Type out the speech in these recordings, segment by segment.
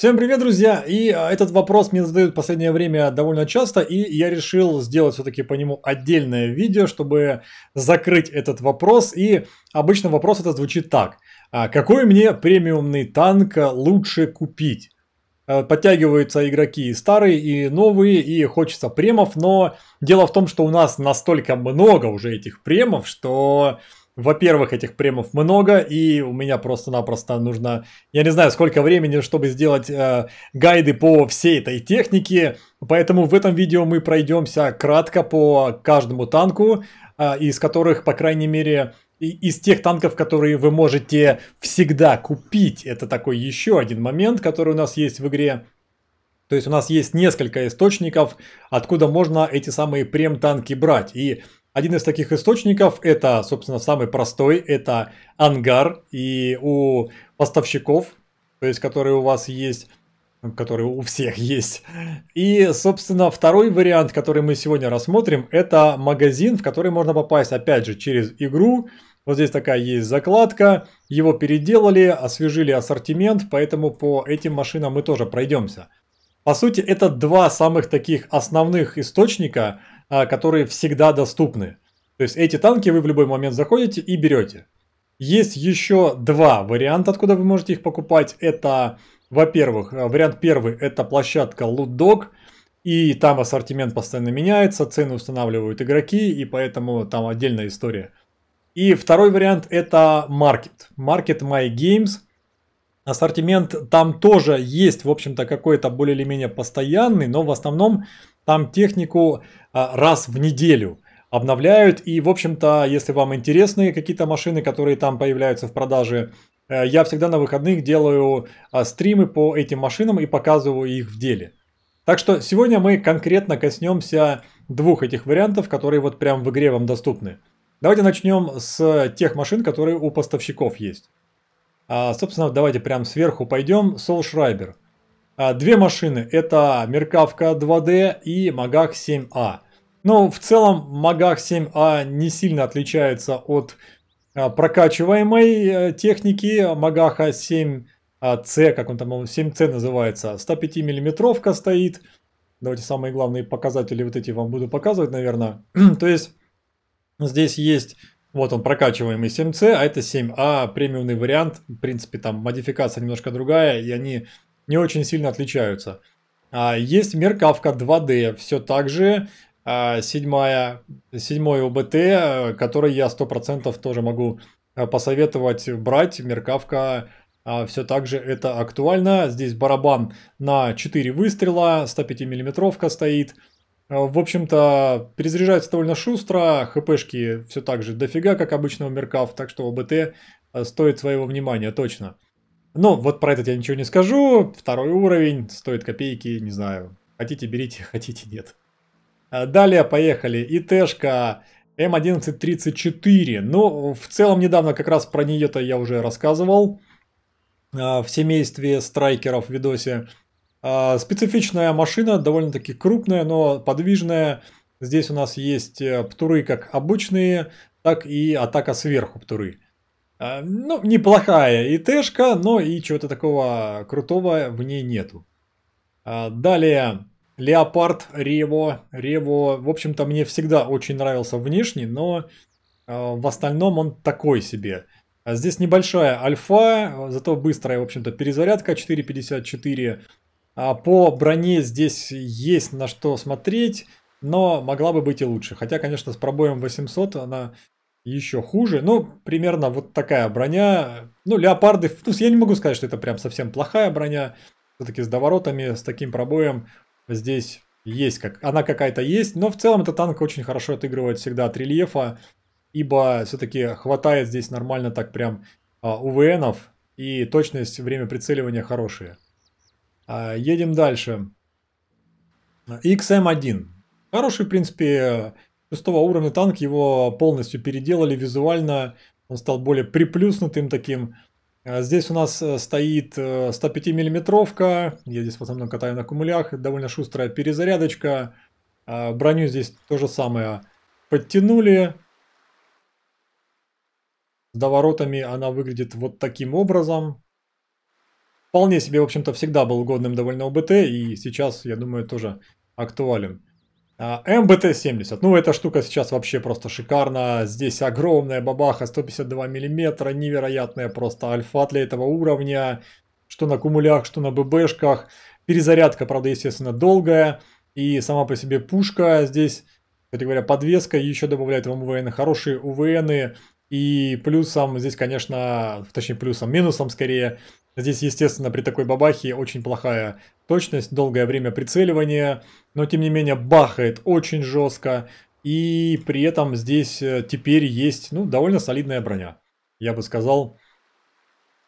Всем привет, друзья! И а, этот вопрос мне задают в последнее время довольно часто, и я решил сделать все-таки по нему отдельное видео, чтобы закрыть этот вопрос. И обычно вопрос этот звучит так. А, Какой мне премиумный танк лучше купить? А, подтягиваются игроки и старые, и новые, и хочется премов, но дело в том, что у нас настолько много уже этих премов, что во-первых, этих премов много, и у меня просто-напросто нужно, я не знаю, сколько времени, чтобы сделать э, гайды по всей этой технике, поэтому в этом видео мы пройдемся кратко по каждому танку, э, из которых, по крайней мере, из тех танков, которые вы можете всегда купить. Это такой еще один момент, который у нас есть в игре. То есть у нас есть несколько источников, откуда можно эти самые прем-танки брать. И один из таких источников – это, собственно, самый простой, это ангар. И у поставщиков, то есть, которые у вас есть, ну, которые у всех есть. И, собственно, второй вариант, который мы сегодня рассмотрим, это магазин, в который можно попасть, опять же, через игру. Вот здесь такая есть закладка, его переделали, освежили ассортимент, поэтому по этим машинам мы тоже пройдемся. По сути, это два самых таких основных источника – а, которые всегда доступны. То есть эти танки вы в любой момент заходите и берете. Есть еще два варианта, откуда вы можете их покупать. Это, во-первых, а, вариант первый – это площадка Loot И там ассортимент постоянно меняется, цены устанавливают игроки, и поэтому там отдельная история. И второй вариант – это Market. Market My Games. Ассортимент там тоже есть, в общем-то, какой-то более или менее постоянный, но в основном там технику а, раз в неделю обновляют. И, в общем-то, если вам интересны какие-то машины, которые там появляются в продаже, э, я всегда на выходных делаю а, стримы по этим машинам и показываю их в деле. Так что сегодня мы конкретно коснемся двух этих вариантов, которые вот прям в игре вам доступны. Давайте начнем с тех машин, которые у поставщиков есть. А, собственно, давайте прям сверху пойдем. Soul Schreiber. А, две машины – это Меркавка 2D и Магах 7А. Ну, в целом, Магах 7А не сильно отличается от а, прокачиваемой э, техники Магаха 7C, а, как он там, 7C называется. 105 миллиметровка стоит. Давайте самые главные показатели вот эти вам буду показывать, наверное. То есть, здесь есть вот он, прокачиваемый 7C, а это 7А, премиумный вариант. В принципе, там модификация немножко другая, и они не очень сильно отличаются. А, есть Меркавка 2D, все так же, а, седьмая, седьмой ОБТ, который я 100% тоже могу а, посоветовать брать. Меркавка все так же это актуально. Здесь барабан на 4 выстрела, 105 миллиметровка стоит. В общем-то, перезаряжается довольно шустро, хпшки все так же дофига, как обычно у Меркав, так что ОБТ стоит своего внимания, точно. Ну, вот про этот я ничего не скажу. Второй уровень стоит копейки, не знаю. Хотите, берите, хотите, нет. А, далее поехали. ИТшка М1134. Ну, в целом недавно как раз про нее-то я уже рассказывал а, в семействе страйкеров в видосе. А, специфичная машина, довольно-таки крупная, но подвижная. Здесь у нас есть э, птуры как обычные, так и атака сверху птуры. А, ну, неплохая и ИТшка, но и чего-то такого крутого в ней нету. А, далее, Леопард, Рево. Рево, в общем-то, мне всегда очень нравился внешний, но а, в остальном он такой себе. Здесь небольшая альфа, зато быстрая, в общем-то, перезарядка 4.54. По броне здесь есть на что смотреть, но могла бы быть и лучше. Хотя, конечно, с пробоем 800 она еще хуже. Ну, примерно вот такая броня. Ну, леопарды, ну, я не могу сказать, что это прям совсем плохая броня. Все-таки с доворотами, с таким пробоем здесь есть, как она какая-то есть. Но в целом этот танк очень хорошо отыгрывает всегда от рельефа, ибо все-таки хватает здесь нормально так прям а, УВНов. И точность, время прицеливания хорошие. А, едем дальше. XM1. Хороший, в принципе, шестого уровня танк его полностью переделали визуально, он стал более приплюснутым таким. А здесь у нас э, стоит 105 э, миллиметровка, я здесь в основном катаю на кумулях, довольно шустрая перезарядочка, а броню здесь то же самое подтянули, с доворотами она выглядит вот таким образом. Вполне себе, в общем-то, всегда был годным довольно ОБТ и сейчас, я думаю, тоже актуален. А, МБТ-70. Ну, эта штука сейчас вообще просто шикарна. Здесь огромная бабаха, 152 миллиметра, невероятная просто альфа для этого уровня. Что на кумулях, что на ББшках. Перезарядка, правда, естественно, долгая. И сама по себе пушка здесь, кстати говоря, подвеска. еще добавляет. в МВН хорошие УВНы. И плюсом здесь, конечно, точнее плюсом, минусом скорее, Здесь, естественно, при такой бабахе очень плохая точность, долгое время прицеливания, но тем не менее бахает очень жестко. И при этом здесь э, теперь есть ну, довольно солидная броня. Я бы сказал,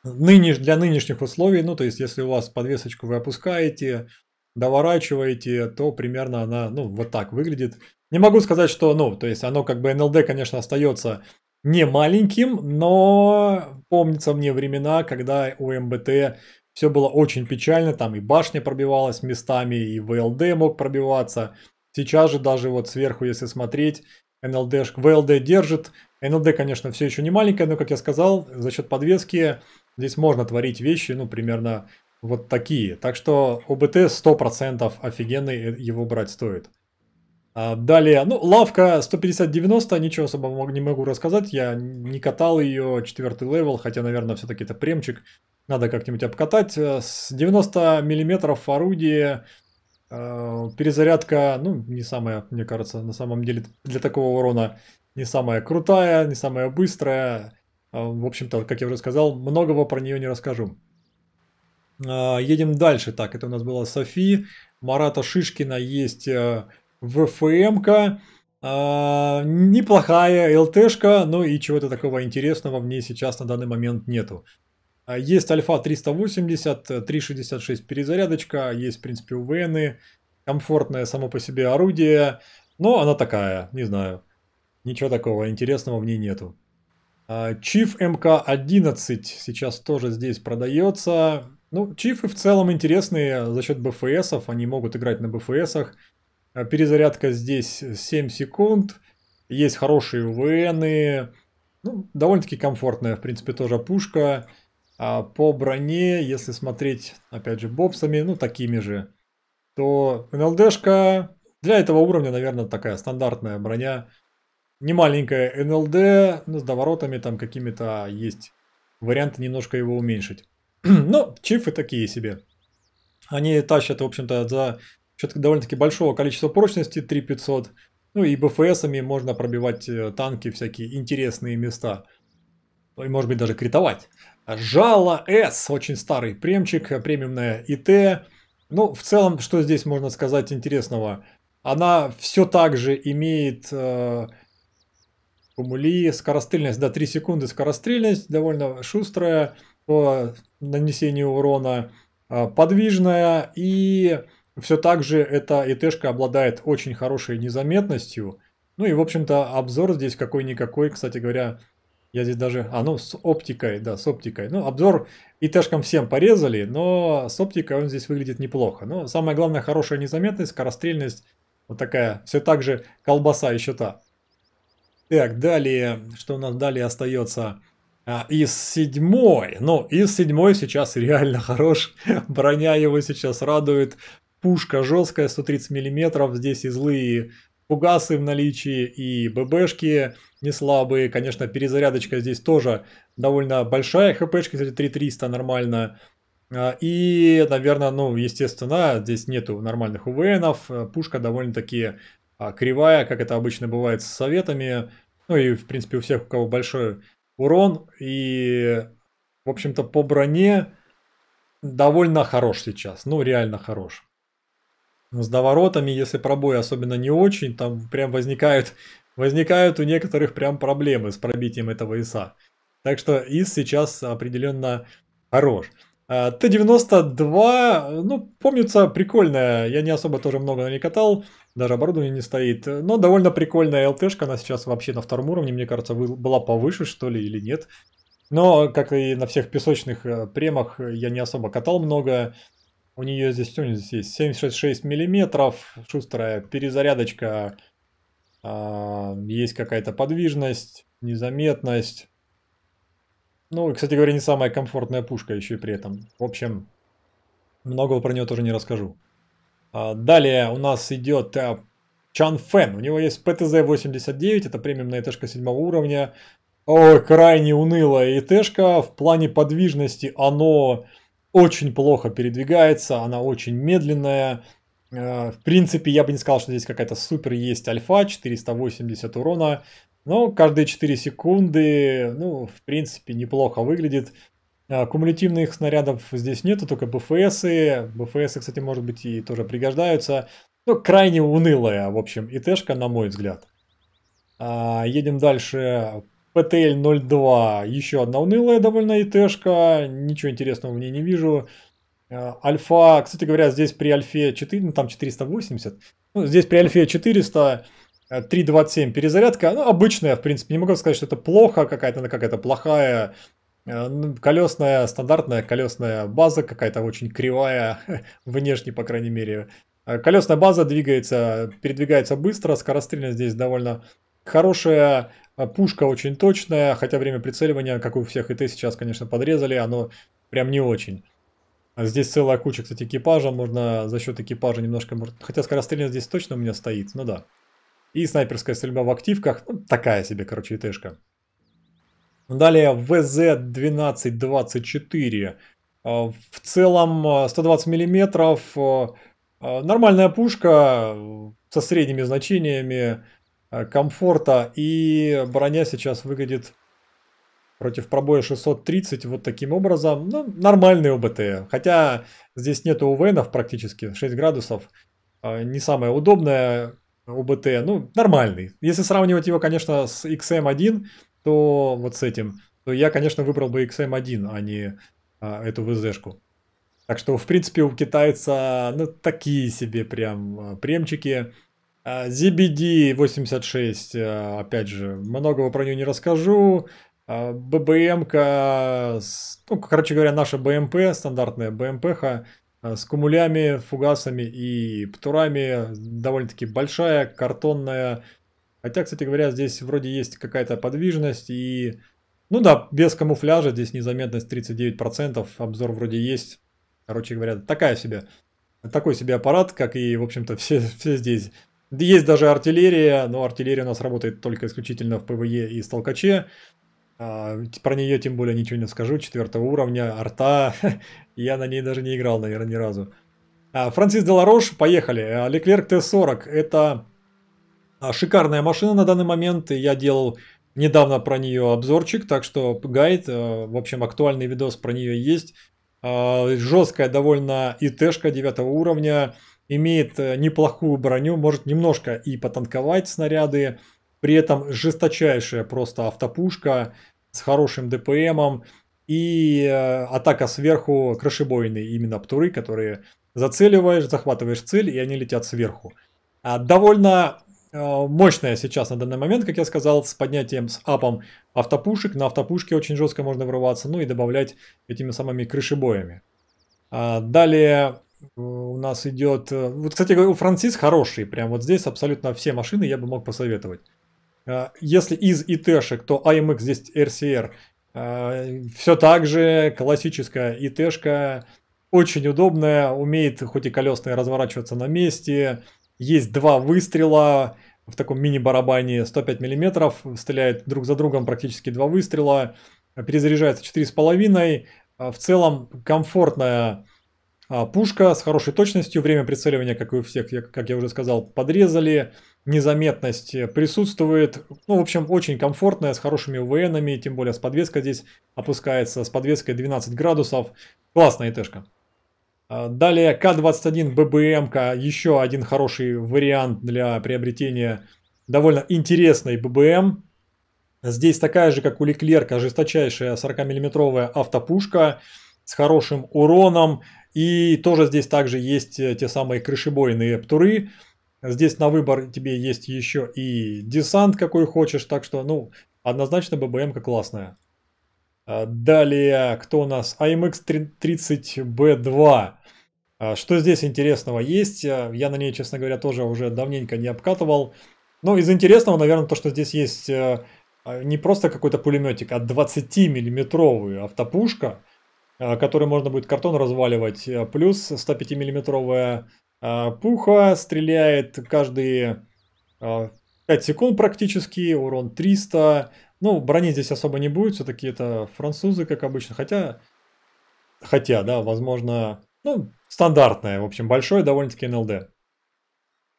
нынеш, для нынешних условий, ну то есть если у вас подвесочку вы опускаете, доворачиваете, то примерно она ну, вот так выглядит. Не могу сказать, что, ну, то есть оно как бы НЛД, конечно, остается не маленьким, но помнится мне времена, когда у МБТ все было очень печально, там и башня пробивалась местами, и ВЛД мог пробиваться. Сейчас же даже вот сверху, если смотреть, НЛД, ВЛД держит. НЛД, конечно, все еще не маленькая, но, как я сказал, за счет подвески здесь можно творить вещи, ну, примерно вот такие. Так что ОБТ 100% офигенный, э, его брать стоит. А, далее, ну, лавка 150-90, ничего особо не могу рассказать, я не катал ее, четвертый левел, хотя, наверное, все-таки это премчик, надо как-нибудь обкатать. Э, с 90 миллиметров орудие, э, перезарядка, ну, не самая, мне кажется, на самом деле для такого урона не самая крутая, не самая быстрая. Э, в общем-то, как я уже сказал, многого про нее не расскажу. Едем дальше. Так, это у нас была Софи. Марата Шишкина есть ВФМ-ка, а, неплохая ЛТшка, но ну и чего-то такого интересного в ней сейчас на данный момент нету. А, есть Альфа 380, 366 перезарядочка, есть, в принципе, УВНы, комфортное само по себе орудие, но она такая, не знаю, ничего такого интересного в ней нету. А, МК-11 сейчас тоже здесь продается. Ну, чифы в целом интересные за счет БФСов, они могут играть на БФСах. А, перезарядка здесь 7 секунд. Есть хорошие УВНы. Ну, довольно-таки комфортная, в принципе, тоже пушка. А по броне, если смотреть, опять же, бобсами, ну, такими же, то НЛДшка для этого уровня, наверное, такая стандартная броня. Не маленькая НЛД, но с доворотами там какими-то есть варианты немножко его уменьшить. но чифы такие себе. Они тащат, в общем-то, за что-то довольно-таки большого количества прочности 3500. Ну и БФСами можно пробивать э, танки всякие интересные места. Ну и может быть даже критовать. Жало С, очень старый премчик, э, премиумная ИТ. Ну, в целом, что здесь можно сказать интересного? Она все так же имеет э, кумули, скорострельность до да, 3 секунды, скорострельность довольно шустрая по нанесению урона, э, подвижная и все так же эта ИТшка обладает очень хорошей незаметностью. Ну и, в общем-то, обзор здесь какой-никакой, кстати говоря, я здесь даже... А, ну, с оптикой, да, с оптикой. Ну, обзор ИТшкам всем порезали, но с оптикой он здесь выглядит неплохо. Но самое главное, хорошая незаметность, скорострельность. Вот такая, все так же колбаса еще та. Так, далее, что у нас далее остается? А, из седьмой, ну, из седьмой сейчас реально хорош, броня его сейчас радует, пушка жесткая, 130 мм, здесь и злые фугасы в наличии, и ББшки не слабые. Конечно, перезарядочка здесь тоже довольно большая, хпшка, кстати, 3300 нормально. А, и, наверное, ну, естественно, здесь нету нормальных УВНов, а, пушка довольно-таки а, кривая, как это обычно бывает с советами. Ну и, в принципе, у всех, у кого большой урон. И, в общем-то, по броне довольно хорош сейчас. Ну, реально хорош с доворотами, если пробой особенно не очень, там прям возникают, возникают у некоторых прям проблемы с пробитием этого ИСа. Так что ИС сейчас определенно хорош. А, Т-92, ну, помнится, прикольная. Я не особо тоже много на ней катал, даже оборудование не стоит. Но довольно прикольная ЛТшка, она сейчас вообще на втором уровне, мне кажется, была повыше, что ли, или нет. Но, как и на всех песочных э, премах, я не особо катал много. У нее здесь что у нее здесь есть? 76 миллиметров, шустрая перезарядочка, а, есть какая-то подвижность, незаметность. Ну, и, кстати говоря, не самая комфортная пушка еще и при этом. В общем, многого про нее тоже не расскажу. А, далее у нас идет а, Чан Фэн. У него есть ПТЗ-89, это премиумная ТШка седьмого уровня. Ой, крайне унылая ИТшка. В плане подвижности оно очень плохо передвигается, она очень медленная. Э, в принципе, я бы не сказал, что здесь какая-то супер есть альфа, 480 урона, но каждые 4 секунды, ну, в принципе, неплохо выглядит. Э, кумулятивных снарядов здесь нету, только БФСы. бфс кстати, может быть, и тоже пригождаются. Ну, крайне унылая, в общем, ИТшка, на мой взгляд. А, едем дальше PTL-02, еще одна унылая довольно ИТ-шка, ничего интересного в ней не вижу. Э, Альфа, кстати говоря, здесь при Альфе 4, ну там 480, ну, здесь при Альфе 400 3.27 э, перезарядка, ну, обычная, в принципе, не могу сказать, что это плохо какая-то, она какая-то плохая, э, ну, колесная, стандартная колесная база какая-то очень кривая, внешне, по крайней мере. Колесная база двигается, передвигается быстро, скорострельность здесь довольно хорошая. А, пушка очень точная, хотя время прицеливания, как у всех и ты сейчас, конечно, подрезали, оно прям не очень. А здесь целая куча, кстати, экипажа, можно за счет экипажа немножко... Хотя скорострельность здесь точно у меня стоит, ну да. И снайперская стрельба в активках, ну, такая себе, короче, ИТшка. Далее ВЗ-1224. А, в целом 120 миллиметров, нормальная пушка со средними значениями, Э, комфорта. И броня сейчас выглядит против пробоя 630 вот таким образом. Ну, нормальный ОБТ. Хотя здесь нету увенов практически, 6 градусов. Э, не самое удобное ОБТ, ну, нормальный. Если сравнивать его, конечно, с XM1, эм то вот с этим, то я, конечно, выбрал бы XM1, эм а не а, эту вз Так что, в принципе, у китайца, ну, такие себе прям э, премчики. А, ZBD86, а, опять же, многого про нее не расскажу. ббм а, ну, короче говоря, наша БМП, стандартная бмп с кумулями, фугасами и птурами, довольно-таки большая, картонная. Хотя, кстати говоря, здесь вроде есть какая-то подвижность и... Ну да, без камуфляжа, здесь незаметность 39%, обзор вроде есть. Короче говоря, такая себе, такой себе аппарат, как и, в общем-то, все, все здесь. Есть даже артиллерия, но артиллерия у нас работает только исключительно в ПВЕ и столкаче. А, про нее тем более ничего не скажу. Четвертого уровня, арта. Я на ней даже не играл, наверное, ни разу. А, Франсис Деларош, поехали. А, Леклерк Т-40. Это шикарная машина на данный момент. Я делал недавно про нее обзорчик, так что гайд, в общем, актуальный видос про нее есть. Жесткая довольно ИТ-шка 9 уровня имеет э, неплохую броню, может немножко и потанковать снаряды, при этом жесточайшая просто автопушка с хорошим ДПМом и э, атака сверху крышебойные именно птуры, которые зацеливаешь, захватываешь цель и они летят сверху. А, довольно э, мощная сейчас на данный момент, как я сказал, с поднятием, с апом автопушек. На автопушке очень жестко можно врываться, ну и добавлять этими самыми крышебоями. А, далее у нас идет... Э, вот, кстати, у Франсис хороший Прям вот здесь абсолютно все машины я бы мог посоветовать. Э, если из ИТ-шек, то AMX здесь RCR. Э, все так же классическая ИТ-шка. Очень удобная, умеет хоть и колесные разворачиваться на месте. Есть два выстрела в таком мини-барабане 105 мм. Стреляет друг за другом практически два выстрела. Перезаряжается 4,5. В целом комфортная а, пушка с хорошей точностью, время прицеливания, как и у всех, как я уже сказал, подрезали. Незаметность э, присутствует. Ну, в общем, очень комфортная, с хорошими УВНами, тем более с подвеской здесь опускается, с подвеской 12 градусов. Классная ИТшка. А, далее К-21 ББМ, еще один хороший вариант для приобретения довольно интересной ББМ. Здесь такая же, как у Леклерка, жесточайшая 40-миллиметровая автопушка с хорошим уроном, и тоже здесь также есть э, те самые крышебойные птуры. Здесь на выбор тебе есть еще и десант, какой хочешь. Так что, ну, однозначно ББМка классная. А далее, кто у нас? амх 30 б 2 а Что здесь интересного есть? А я на ней, честно говоря, тоже уже давненько не обкатывал. Но из интересного, наверное, то, что здесь есть э, не просто какой-то пулеметик, а 20-миллиметровую автопушка – Э, который можно будет картон разваливать. Э, плюс 105-миллиметровая э, пуха стреляет каждые 5 секунд практически, урон 300. Ну, брони здесь особо не будет, все-таки это французы, как обычно. Хотя, хотя, да, возможно, ну, стандартная, в общем, большой довольно-таки НЛД.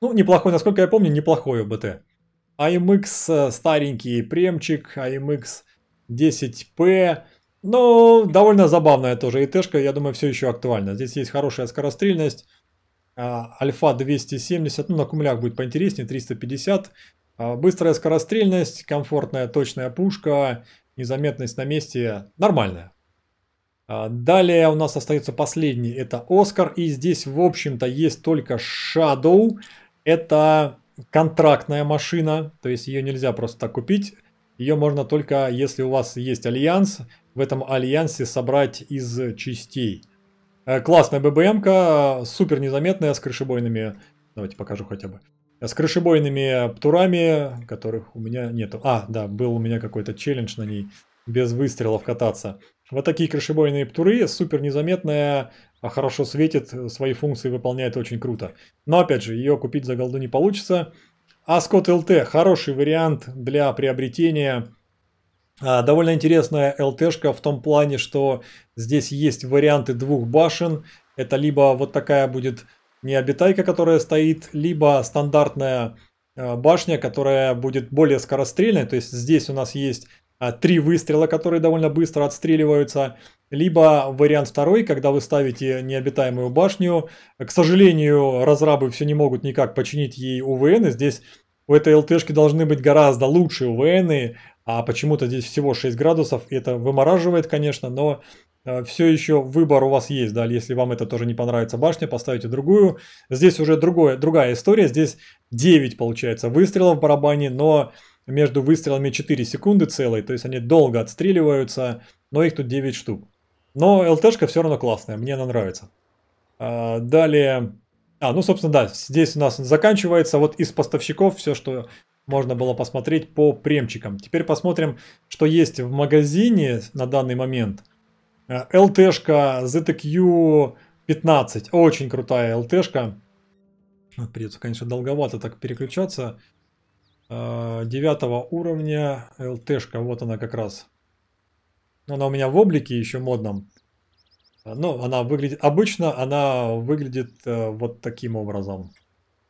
Ну, неплохой, насколько я помню, неплохой ОБТ. АМХ старенький премчик, АМХ 10 п ну, довольно забавная тоже ИТшка, я думаю, все еще актуальна. Здесь есть хорошая скорострельность, а, Альфа 270, ну на кумлях будет поинтереснее, 350. А, быстрая скорострельность, комфортная точная пушка, незаметность на месте нормальная. А, далее у нас остается последний, это Оскар. И здесь, в общем-то, есть только Shadow. Это контрактная машина, то есть ее нельзя просто так купить. Ее можно только, если у вас есть альянс, в этом альянсе собрать из частей. Э, классная ББМка, супер незаметная, с крышебойными... Давайте покажу хотя бы. Э, с крышебойными птурами, которых у меня нету. А, да, был у меня какой-то челлендж на ней без выстрелов кататься. Вот такие крышебойные птуры, супер незаметная, а хорошо светит, свои функции выполняет очень круто. Но опять же, ее купить за голду не получится. Аскот ЛТ хороший вариант для приобретения а, довольно интересная ЛТшка в том плане, что здесь есть варианты двух башен. Это либо вот такая будет необитайка, которая стоит, либо стандартная а, башня, которая будет более скорострельной. То есть здесь у нас есть а, три выстрела, которые довольно быстро отстреливаются. Либо вариант второй, когда вы ставите необитаемую башню. К сожалению, разрабы все не могут никак починить ей УВН. И здесь у этой ЛТшки должны быть гораздо лучшие УВНы, а почему-то здесь всего 6 градусов, и это вымораживает, конечно, но э, все еще выбор у вас есть, да, если вам это тоже не понравится башня, поставите другую. Здесь уже другое, другая история, здесь 9, получается, выстрелов в барабане, но между выстрелами 4 секунды целые, то есть они долго отстреливаются, но их тут 9 штук. Но ЛТшка все равно классная, мне она нравится. А, далее... А, ну, собственно, да, здесь у нас заканчивается вот из поставщиков все, что можно было посмотреть по премчикам. Теперь посмотрим, что есть в магазине на данный момент. LT-шка ZTQ 15. Очень крутая lt Придется, конечно, долговато так переключаться. Э, девятого уровня lt Вот она как раз. Ну, она у меня в облике еще модном. Э, Но ну, она выглядит... Обычно она выглядит э, вот таким образом.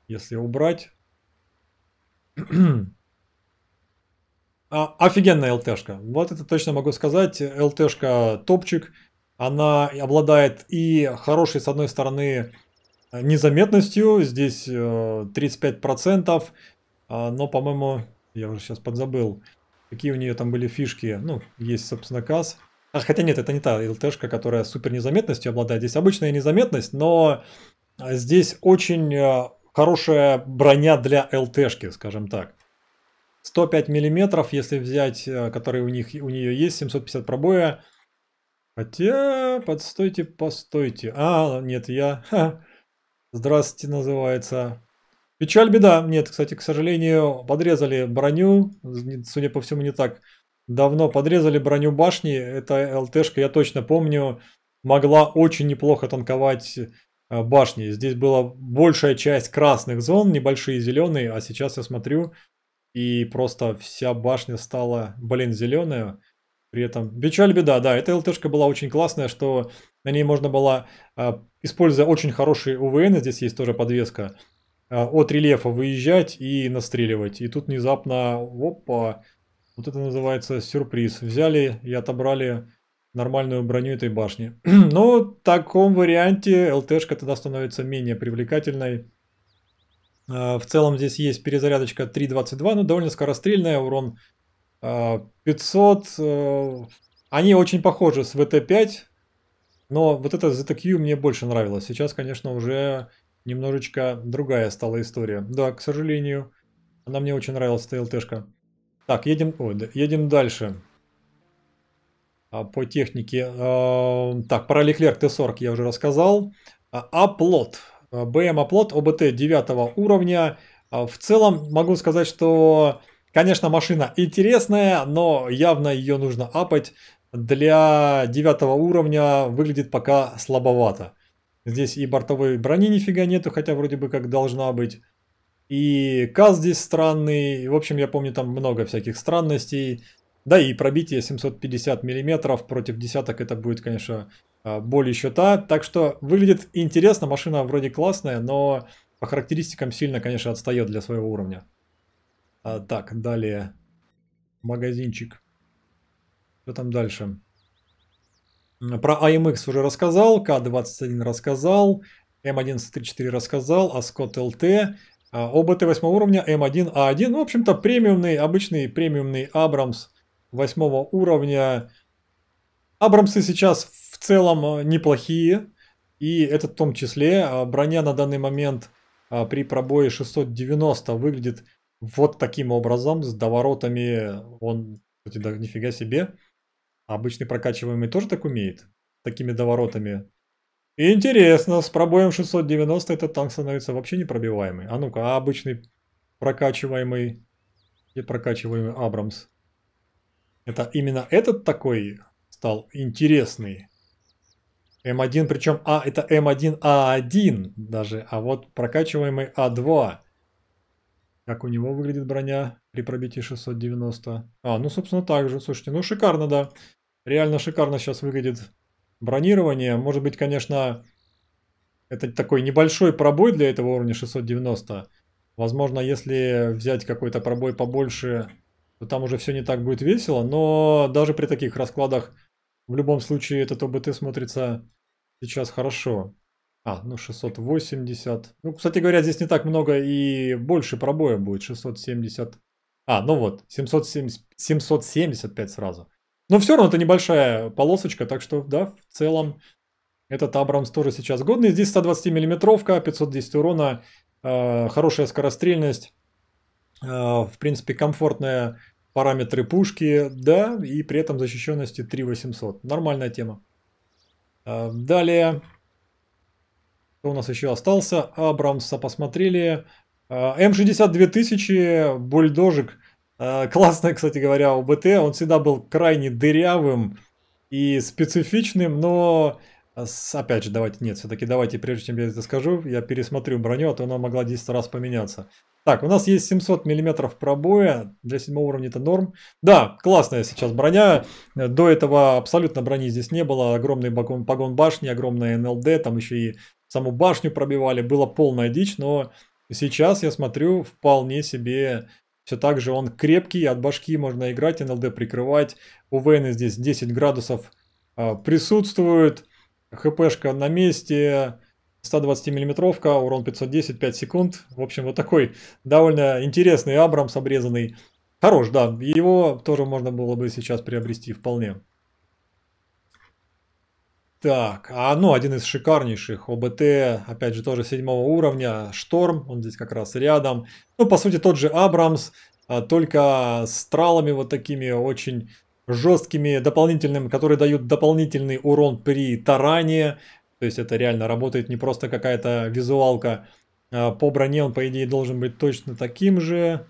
Если убрать а, офигенная ЛТшка. Вот это точно могу сказать. ЛТшка топчик. Она обладает и хорошей, с одной стороны, незаметностью. Здесь 35%. Э, а, но, по-моему, я уже сейчас подзабыл, какие у нее там были фишки. Ну, есть, собственно, кас. А, хотя нет, это не та ЛТшка, которая супер незаметностью обладает. Здесь обычная незаметность, но здесь очень э, хорошая броня для ЛТшки, скажем так. 105 миллиметров, если взять, э, которые у, них, у нее есть, 750 пробоя. Хотя, подстойте, постойте. А, нет, я... Ха, здравствуйте, называется. Печаль, беда. Нет, кстати, к сожалению, подрезали броню. Судя по всему, не так давно подрезали броню башни. Эта ЛТшка, я точно помню, могла очень неплохо танковать Э, башни. Здесь была большая часть красных зон, небольшие зеленые, а сейчас я смотрю, и просто вся башня стала, блин, зеленая. При этом печаль беда, да, эта ЛТшка была очень классная, что на ней можно было, э, используя очень хорошие УВН, здесь есть тоже подвеска, э, от рельефа выезжать и настреливать. И тут внезапно, опа, вот это называется сюрприз. Взяли и отобрали нормальную броню этой башни. Но в таком варианте ЛТшка тогда становится менее привлекательной. А, в целом здесь есть перезарядочка 3.22, но ну, довольно скорострельная, урон 500. А, э, они очень похожи с ВТ-5, но вот эта ZTQ мне больше нравилась. Сейчас, конечно, уже немножечко другая стала история. Да, к сожалению, она мне очень нравилась, эта ЛТшка. Так, едем, ой, едем дальше. А, по технике. А, так, про Леклерк Т40 я уже рассказал. А, Аплот. БМ Аплот ОБТ 9 уровня. В целом могу сказать, что, конечно, машина интересная, но явно ее нужно апать. Для 9 уровня выглядит пока слабовато. Здесь и бортовой брони нифига нету, хотя вроде бы как должна быть. И каз здесь странный. В общем, я помню, там много всяких странностей. Да, и пробитие 750 миллиметров против десяток это будет, конечно, а, боль и счета. Так что выглядит интересно, машина вроде классная, но по характеристикам сильно, конечно, отстает для своего уровня. А, так, далее. Магазинчик. Что там дальше? Про AMX уже рассказал, К21 рассказал, М1134 рассказал, Аскот ЛТ, а, ОБТ 8 уровня, М1А1. Ну, в общем-то, премиумный, обычный премиумный Абрамс восьмого уровня. Абрамсы сейчас в целом э, неплохие, и это в том числе а, броня на данный момент а, при пробое 690 выглядит вот таким образом, с доворотами он, кстати, да, нифига себе. Обычный прокачиваемый тоже так умеет, такими доворотами. И интересно, с пробоем 690 этот танк становится вообще непробиваемый. А ну-ка, а обычный прокачиваемый, и прокачиваемый Абрамс? Это именно этот такой стал интересный. М1, причем А, это М1А1 даже, а вот прокачиваемый А2. Как у него выглядит броня при пробитии 690? А, ну, собственно, так же. Слушайте, ну, шикарно, да. Реально шикарно сейчас выглядит бронирование. Может быть, конечно, это такой небольшой пробой для этого уровня 690. Возможно, если взять какой-то пробой побольше, то ну, там уже все не так будет весело, но даже при таких раскладах в любом случае этот ОБТ смотрится сейчас хорошо. А, ну 680. Ну, кстати говоря, здесь не так много и больше пробоя будет. 670. А, ну вот, 770, 775 сразу. Но все равно это небольшая полосочка, так что, да, в целом этот Абрамс тоже сейчас годный. Здесь 120 миллиметровка, 510 урона, э, хорошая скорострельность, э, в принципе, комфортная параметры пушки, да, и при этом защищенности 3800. Нормальная тема. А, далее, кто у нас еще остался? Абрамса посмотрели. А, М62000, бульдожик. А, классный кстати говоря, у бт Он всегда был крайне дырявым и специфичным, но а опять же, давайте, нет, все-таки давайте, прежде чем я это скажу, я пересмотрю броню, а то она могла 10 раз поменяться. Так, у нас есть 700 миллиметров пробоя, для седьмого уровня это норм. Да, классная сейчас броня, до этого абсолютно брони здесь не было, огромный погон, погон башни, огромная НЛД, там еще и саму башню пробивали, было полная дичь, но сейчас я смотрю, вполне себе все так же он крепкий, от башки можно играть, НЛД прикрывать, у Вейна здесь 10 градусов а, присутствует, ХПшка на месте, 120-миллиметровка, урон 510, 5 секунд. В общем, вот такой довольно интересный Абрамс обрезанный. Хорош, да, его тоже можно было бы сейчас приобрести вполне. Так, а ну один из шикарнейших ОБТ, опять же тоже седьмого уровня, Шторм, он здесь как раз рядом. Ну, по сути, тот же Абрамс, а, только с тралами вот такими очень жесткими дополнительными, которые дают дополнительный урон при таране. То есть это реально работает не просто какая-то визуалка. А, по броне он, по идее, должен быть точно таким же.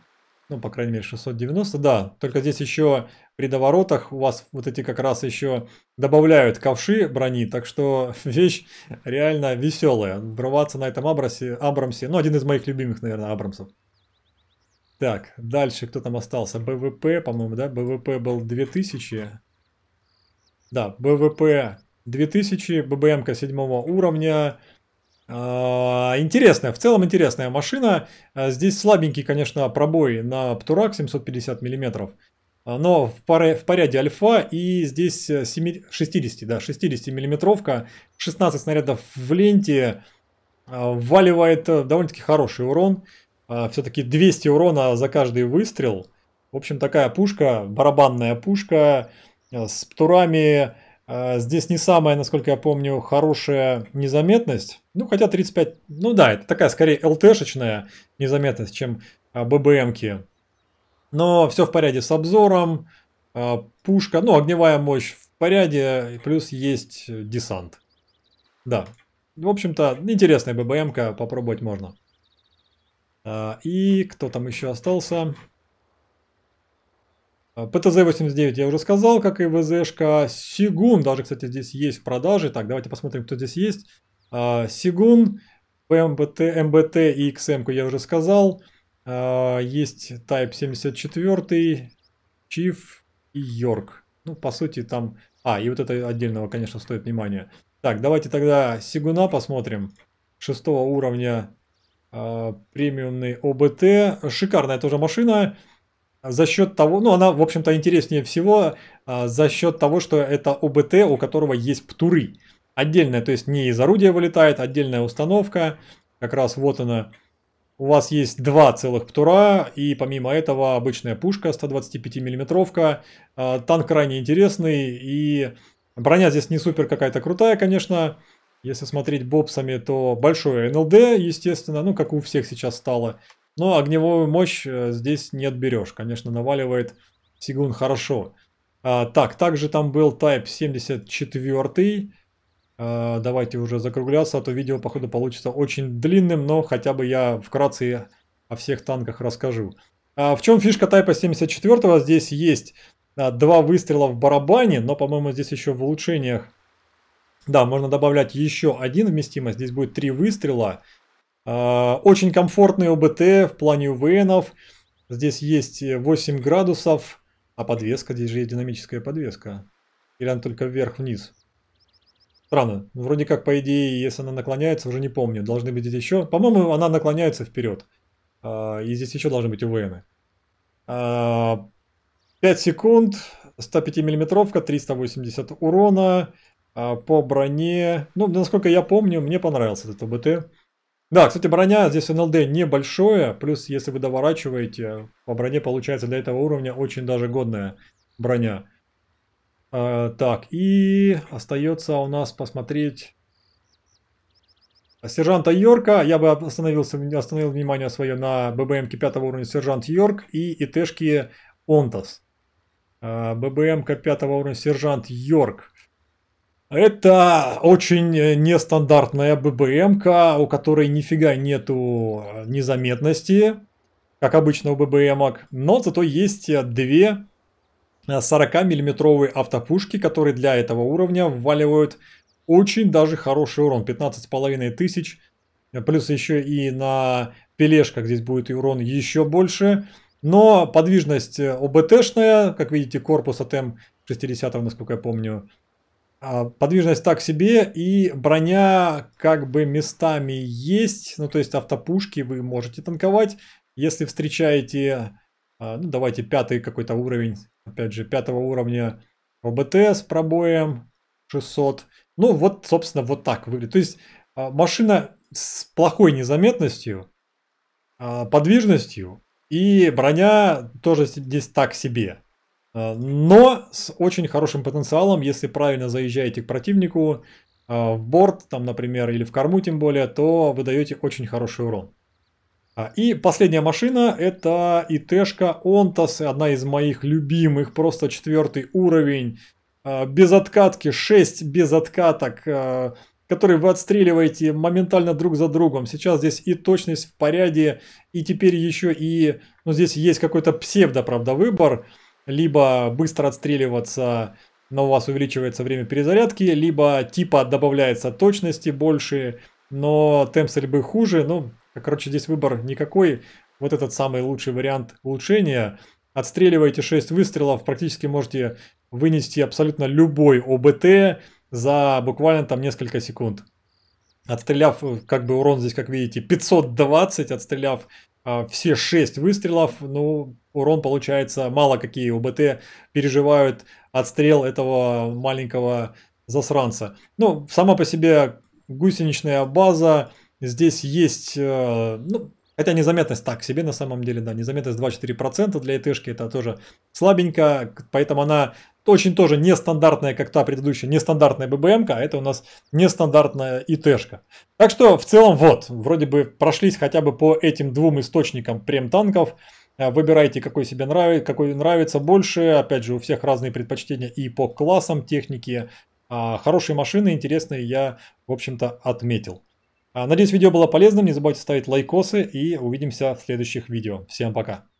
Ну, по крайней мере, 690, да. Только здесь еще при доворотах у вас вот эти как раз еще добавляют ковши брони. Так что вещь реально веселая. Врываться на этом Абрасе, Абрамсе, ну, один из моих любимых, наверное, Абрамсов. Так, дальше кто там остался? БВП, по-моему, да? БВП был 2000. Да, БВП 2000, ББМК 7 уровня. А, интересная, в целом интересная машина. А, здесь слабенький, конечно, пробой на Птурак 750 мм. А, но в, паре, в поряде альфа и здесь 7, э, 60, да, 60 миллиметровка, 16 снарядов в ленте, вваливает э, довольно-таки хороший урон. А, Все-таки 200 урона за каждый выстрел. В общем, такая пушка, барабанная пушка э, с птурами. Э, здесь не самая, насколько я помню, хорошая незаметность. Ну, хотя 35... Ну да, это такая скорее ЛТшечная незаметность, чем э, ББМки. Но все в порядке с обзором. Пушка, ну, огневая мощь в порядке. Плюс есть десант. Да. В общем-то, интересная ББМка, попробовать можно. А, и кто там еще остался? А, ПТЗ-89 я уже сказал, как и ВЗшка. Сигун даже, кстати, здесь есть в продаже. Так, давайте посмотрим, кто здесь есть. А, Сигун, МБТ, МБТ и XM я уже сказал. Есть Type 74, Чиф и Йорк. Ну, по сути, там... А, и вот это отдельного, конечно, стоит внимания. Так, давайте тогда Сигуна посмотрим. Шестого уровня а, премиумный ОБТ. Шикарная тоже машина. За счет того, ну она, в общем-то, интереснее всего а, за счет того, что это ОБТ, у которого есть птуры. Отдельная, то есть не из орудия вылетает, отдельная установка. Как раз вот она. У вас есть два целых птура, и помимо этого обычная пушка 125 миллиметровка. А, танк крайне интересный, и броня здесь не супер какая-то крутая, конечно. Если смотреть бобсами, то большое НЛД, естественно, ну как у всех сейчас стало. Но огневую мощь э, здесь не отберешь. Конечно, наваливает Сигун хорошо. А, так, также там был Type 74. А, давайте уже закругляться, а то видео, походу, получится очень длинным, но хотя бы я вкратце о всех танках расскажу. А, в чем фишка Type 74? Здесь есть а, два выстрела в барабане, но, по-моему, здесь еще в улучшениях да, можно добавлять еще один вместимость. Здесь будет три выстрела. А, очень комфортный ОБТ в плане УВНов. Здесь есть 8 градусов. А подвеска, здесь же есть динамическая подвеска. Или она только вверх-вниз? Странно. Ну, вроде как, по идее, если она наклоняется, уже не помню. Должны быть здесь еще... По-моему, она наклоняется вперед. А, и здесь еще должны быть УВНы. 5 а, секунд, 105 миллиметровка, 380 урона. А, по броне. Ну, насколько я помню, мне понравился этот ОБТ. Да, кстати, броня здесь НЛД небольшое, плюс если вы доворачиваете, по броне получается для этого уровня очень даже годная броня. А, так, и остается у нас посмотреть сержанта Йорка. Я бы остановился, остановил внимание свое на ББМке 5 уровня сержант Йорк и ИТшки Онтас. А, ББМка 5 уровня сержант Йорк это очень э, нестандартная ББМка, у которой нифига нету э, незаметности, как обычно у ББМок, но зато есть э, две 40-миллиметровые автопушки, которые для этого уровня вваливают очень даже хороший урон, 15,5 тысяч, плюс еще и на пележках здесь будет и урон еще больше, но подвижность ОБТшная, как видите, корпус АТМ М60, насколько я помню, а, подвижность так себе, и броня как бы местами есть, ну то есть автопушки вы можете танковать. Если встречаете, а, ну давайте пятый какой-то уровень, опять же пятого уровня ОБТ с пробоем 600. Ну вот, собственно, вот так выглядит. То есть а, машина с плохой незаметностью, подвижностью, и броня тоже здесь так себе. Э, но с очень хорошим потенциалом, если правильно заезжаете к противнику э, в борт, там, например, или в корму тем более, то вы даете очень хороший урон. А, и последняя машина это ИТшка Онтас, одна из моих любимых, просто четвертый уровень. Э, без откатки, 6 без откаток, которые вы отстреливаете моментально друг за другом. Сейчас здесь и точность в порядке, и теперь еще и... Ну, здесь есть какой-то псевдо, правда, выбор либо быстро отстреливаться, но у вас увеличивается время перезарядки, либо типа добавляется точности больше, но темп стрельбы хуже. Ну, короче, здесь выбор никакой. Вот этот самый лучший вариант улучшения. Отстреливаете 6 выстрелов, практически можете вынести абсолютно любой ОБТ за буквально там несколько секунд. Отстреляв, э, как бы урон здесь, как видите, 520, отстреляв а, все шесть выстрелов, ну, урон получается мало какие у БТ переживают отстрел этого маленького засранца. Ну, сама по себе гусеничная база, здесь есть, э, ну, это незаметность так себе на самом деле, да, незаметность 2-4% для ЭТшки, это тоже слабенько, поэтому она очень тоже нестандартная, как та предыдущая, нестандартная ББМ, а это у нас нестандартная ИТшка. Так что в целом вот, вроде бы прошлись хотя бы по этим двум источникам прем-танков. Э, выбирайте, какой себе нравится, какой нравится больше. Опять же, у всех разные предпочтения и по классам техники. А, хорошие машины, интересные я, в общем-то, отметил. А, надеюсь, видео было полезным. Не забывайте ставить лайкосы и увидимся в следующих видео. Всем пока!